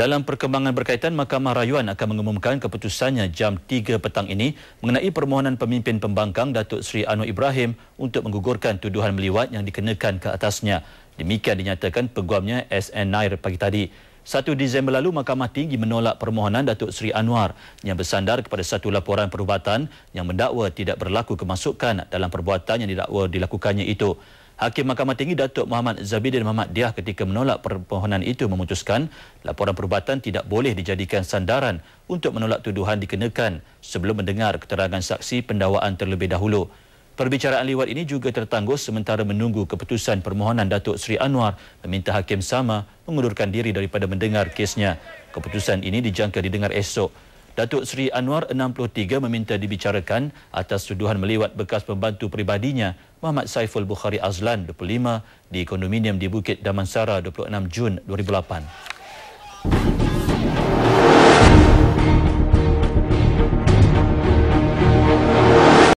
Dalam perkembangan berkaitan, Mahkamah Rayuan akan mengumumkan keputusannya jam 3 petang ini mengenai permohonan pemimpin pembangkang Datuk Seri Anwar Ibrahim untuk menggugurkan tuduhan meliwat yang dikenakan ke atasnya. Demikian dinyatakan peguamnya SN Nair pagi tadi. 1 Disember lalu, Mahkamah Tinggi menolak permohonan Datuk Seri Anwar yang bersandar kepada satu laporan perubatan yang mendakwa tidak berlaku kemasukan dalam perbuatan yang didakwa dilakukannya itu. Hakim Mahkamah Tinggi Datuk Muhammad Zabidin Muhammad Diah ketika menolak permohonan itu memutuskan laporan perubatan tidak boleh dijadikan sandaran untuk menolak tuduhan dikenakan sebelum mendengar keterangan saksi pendawaan terlebih dahulu. Perbicaraan liwat ini juga tertangguh sementara menunggu keputusan permohonan Datuk Sri Anwar meminta Hakim Sama mengundurkan diri daripada mendengar kesnya. Keputusan ini dijangka didengar esok. Datuk Seri Anwar 63 meminta dibicarakan atas tuduhan melewat bekas pembantu peribadinya Muhammad Saiful Bukhari Azlan 25 di kondominium di Bukit Damansara 26 Jun 2008.